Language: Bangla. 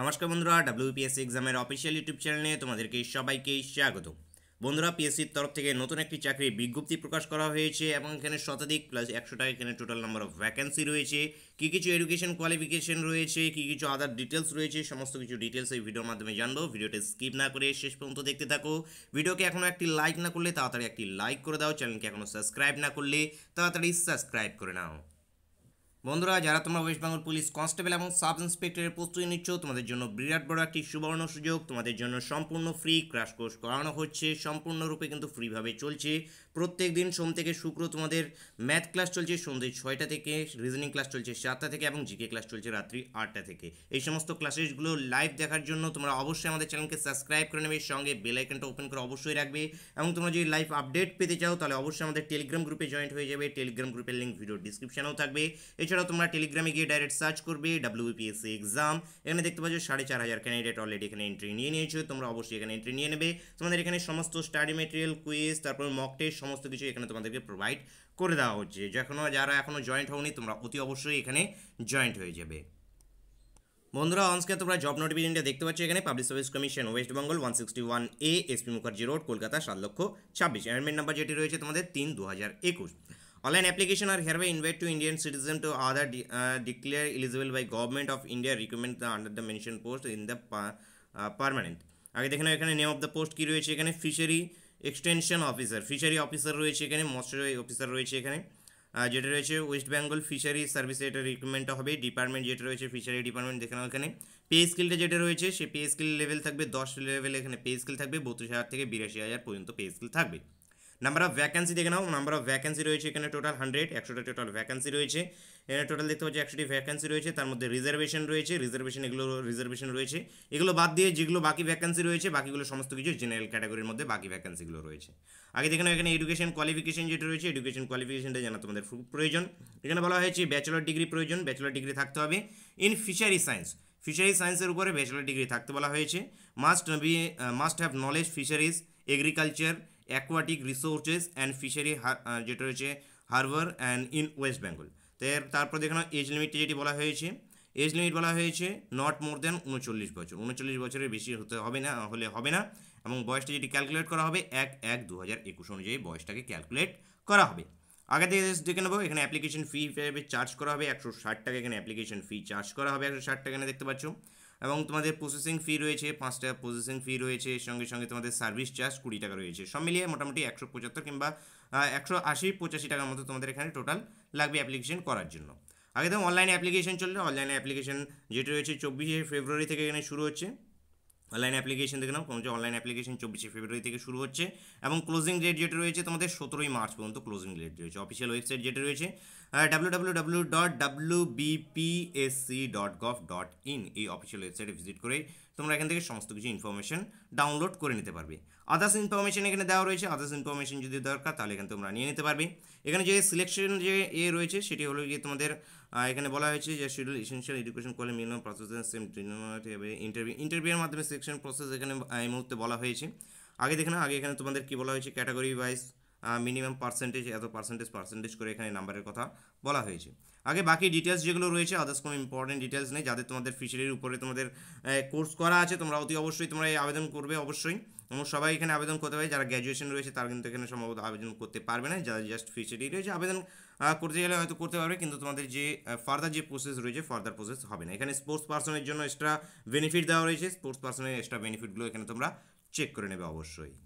নমস্কার বন্ধুরা ডাব্লিউপিএসসি এক্সামের অফিসিয়াল ইউটিউব চ্যানেলে তোমাদেরকে সবাইকে স্বাগত বন্ধুরা পিএসসির তরফ থেকে নতুন একটি চাকরির বিজ্ঞপ্তি প্রকাশ করা হয়েছে এবং এখানে শতাধিক প্লাস একশোটা এখানে টোটাল নাম্বার অফ ভ্যাকেন্সি রয়েছে কী কিছু এডুকেশন কোয়ালিফিকেশন রয়েছে কী কিছু আদার ডিটেলস রয়েছে সমস্ত কিছু ডিটেলস এই ভিডিওর মাধ্যমে জানবো ভিডিওটি স্কিপ না করে শেষ পর্যন্ত দেখতে থাকো ভিডিওকে এখনও একটি লাইক না করলে তাড়াতাড়ি একটি লাইক করে দাও চ্যানেলকে এখনও সাবস্ক্রাইব না করলে তাড়াতাড়ি সাবস্ক্রাইব করে নাও বন্ধুরা যারা তোমরা ওয়েস্ট বেঙ্গল পুলিশ কনস্টেবল এবং সাব ইন্সপেক্টরের প্রস্তুতি নিচ্ছ তোমাদের জন্য বিরাট বড় একটি সুবর্ণ সুযোগ তোমাদের জন্য সম্পূর্ণ ফ্রি ক্রাশ কোর্স করানো হচ্ছে সম্পূর্ণরূপে কিন্তু ফ্রিভাবে চলছে প্রত্যেক দিন সোম থেকে শুক্র তোমাদের ম্যাথ ক্লাস চলছে সন্ধ্যে ছয়টা থেকে রিজনিং ক্লাস চলছে সাতটা থেকে এবং জিকে ক্লাস চলছে রাত্রি আটটা থেকে এই সমস্ত ক্লাসেসগুলো লাইভ দেখার জন্য তোমরা অবশ্যই আমাদের চ্যানেলকে সাবস্ক্রাইব করে নেবে সঙ্গে বেলাইকনটা ওপেন করে অবশ্যই রাখবে এবং তোমরা যদি লাইভ আপডেট পেতে চাও তাহলে অবশ্যই আমাদের টেলিগ্রাম গ্রুপে জয়েন্ট হয়ে যাবে টেলিগ্রাম গ্রুপের লিঙ্ক ভিডিও ডিসক্রিপশানেও থাকবে এছাড়াও তোমরা টেলিগ্রামে গিয়ে ডাইরেক্ট সার্চ করবে ডাব্লিউপিএসসি এক্সাম এখানে দেখতে পাচ্ছ সাড়ে চার হাজার ক্যান্ডিডেট অলরেডি এখানে এন্ট্রি নিয়ে নিয়েছো তোমরা অবশ্যই এখানে এন্ট্রি নিয়ে নেবে তোমাদের এখানে সমস্ত স্টাডি মেটেরিয়াল কুইজ তারপর মক টেস্ট সমস্ত কিছু এখানে তোমাদেরকে প্রোভাইড করে দেওয়া হচ্ছে যখনও যারা এখনও জয়েন্ট হওনি তোমরা অতি অবশ্যই এখানে জয়েন্ট হয়ে যাবে বন্ধুরা অনস্কে তোমরা জব নোটিফিকেশনটা দেখতে পাচ্ছ এখানে public service commission West Bengal one sixty one A SP Mukherjee road Kolkata সাত লক্ষ ছাব্বিশ অ্যাডমিট নাম্বার যেটি রয়েছে তোমাদের তিন দু হাজার একুশ অনলাইন অ্যাপ্লিকেশন আর hereby invite to Indian citizen to other de uh, declare eligible by government of under the the post in the permanent আগে দেখে এখানে নেম অফ দ্য পোস্ট কী রয়েছে এখানে fishery extension officer fishery officer রয়েছে এখানে মৎস্য অফিসার রয়েছে এখানে যেটা রয়েছে ওয়েস্ট বেঙ্গল ফিশারি সার্ভিসে এটা রিক্রুটমেন্ট হবে ডিপার্টমেন্ট যেটা রয়েছে ফিশারি ডিপার্টমেন্ট দেখে নাও এখানে পে স্কিলটা যেটা রয়েছে সে পে স্কিল লেভেল থাকবে দশ লেভেল এখানে পে স্কিল থাকবে বত্রিশ হাজার থেকে বিরাশি হাজার পর্যন্ত পে স্কিল থাকবে নাম্বার অফ ভ্যাকেন্সি দেখে নাও নাম্বার অফ ভ্যাকেন্সি রয়েছে এখানে টোটাল হান্ড্রেড একশোটা টোটাল ভ্যাকেন্সি রয়েছে এখানে টোটাল দেখতে পাচ্ছি একশোটি ভ্যাকেন্সি রয়েছে তার মধ্যে রিজার্ভেশন রয়েছে রিজার্ভেশন এগুলো রিজার্ভেশন রয়েছে এগুলো বাদ দিয়ে যেগুলো বাকি ভ্যাকেন্সি রয়েছে বাকিগুলো সমস্ত কিছু জেনারেল ক্যাটাগরির মধ্যে বাকি ভ্যাকেন্সিগুলো রয়েছে আগে দেখে নাও এখানে এডুকেশন কোয়ালিফিকেশন যেটা রয়েছে এডুকেশন কোয়ালিফিকেশনটা জানা তোমাদের প্রয়োজন এখানে বলা হয়েছে ব্যাচেলর ডিগ্রি প্রয়োজন ব্যাচেলর ডিগ্রি থাকতে হবে ইন ফিশারি সায়েন্স ফিশারি সায়েন্সের উপরে ব্যাচেলর ডিগ্রি থাকতে বলা হয়েছে must be must have knowledge fisheries agriculture aquatic resources and fishery যেটা রয়েছে harbour and in West Bengal তো তারপর দেখানো এজ লিমিটটা যেটি বলা হয়েছে এজ লিমিট বলা হয়েছে নট মোর দ্যান উনচল্লিশ বছর উনচল্লিশ বছরের বেশি হতে হবে না হলে হবে না এবং বয়সটা যেটি ক্যালকুলেট করা হবে এক এক দু হাজার একুশ অনুযায়ী বয়সটাকে ক্যালকুলেট করা হবে আগে থেকে দেখে নেবো এখানে অ্যাপ্লিকেশন ফি হিসেবে চার্জ করা হবে একশো ষাট টাকা এখানে অ্যাপ্লিকেশন ফি চার্জ করা হবে একশো ষাট টাকা এখানে দেখতে পাচ্ছ এবং তোমাদের প্রসেসিং ফি রয়েছে পাঁচ টাকা প্রসেসিং ফি রয়েছে এর সঙ্গে সঙ্গে তোমাদের সার্ভিস চার্জ কুড়ি টাকা রয়েছে সব মিলিয়ে মোটামুটি একশো পঁচাত্তর কিংবা একশো আশি পঁচাশি টাকার মতো তোমাদের এখানে টোটাল লাগবে অ্যাপ্লিকেশন করার জন্য আগে তো অনলাইন অ্যাপ্লিকেশন চললে অনলাইন অ্যাপ্লিকেশন যেটা রয়েছে চব্বিশে ফেব্রুয়ারি থেকে এখানে শুরু হচ্ছে অনলাইন অ্যাপ্লিকেশন দেখে নাও কোনো যে অনলাইন অ্যাপ্লিকেশন চব্বিশে ফেব্রুয়ারি থেকে শুরু হচ্ছে এবং ক্লোজিং ডেট যেটা রয়েছে তোমাদের সতেরোই মার্চ পর্যন্ত ক্লোজিং ডেট রয়েছে অফিসিয়াল ওয়েবসাইট যেটা রয়েছে W W W dot WBPSC বিপিএসসি ডট গভ ডট ইন এই অফিসিয়াল ওয়েবসাইটে ভিজিট করে তোমরা এখান থেকে সমস্ত কিছু ইনফরমেশন ডাউনলোড করে নিতে পারবে আদার্স ইনফরমেশন এখানে দেওয়া রয়েছে আদার্স ইনফরমেশন যদি দরকার তাহলে এখানে তোমরা নিয়ে নিতে পারবে এখানে যে সিলেকশন যে এ রয়েছে সেটি হলো গিয়ে তোমাদের এখানে বলা হয়েছে যে শিডিউল এসেন্সিয়াল এডুকেশন কলে মিনিমাম প্রসেস ইন্টারভিউ ইন্টারভিউয়ের মাধ্যমে সিলেকশন প্রসেস এখানে এই মুহূর্তে বলা হয়েছে আগে দেখে না আগে এখানে তোমাদের কী বলা হয়েছে ক্যাটাগরি ওয়াইজ মিনিমাম পার্সেন্টেজ এত পার্সেন্টেজ পার্সেন্টেজ করে এখানে নাম্বারের কথা বলা হয়েছে আগে বাকি ডিটেলস যেগুলো রয়েছে আদার্স কোনো ইম্পর্টেন্ট ডিটেলস নেই যাদের তোমাদের ফিশারির উপরে তোমাদের কোর্স করা আছে তোমরা অতি অবশ্যই তোমরা এই আবেদন করবে অবশ্যই এবং সবাই এখানে আবেদন করতে পারে যারা গ্র্যাজুয়েশন রয়েছে তারা কিন্তু এখানে সম্ভবত আবেদন করতে পারবে না যারা জাস্ট ফিশারি রয়েছে আবেদন করতে গেলে হয়তো করতে পারবে কিন্তু তোমাদের যে ফার্দার যে প্রসেস রয়েছে ফার্দার প্রসেস হবে না এখানে স্পোর্টস পার্সনের জন্য এক্সট্রা বেনিফিট দেওয়া রয়েছে স্পোর্টস পার্সনের এক্সট্রা বেনিফিটগুলো এখানে তোমরা চেক করে নেবে অবশ্যই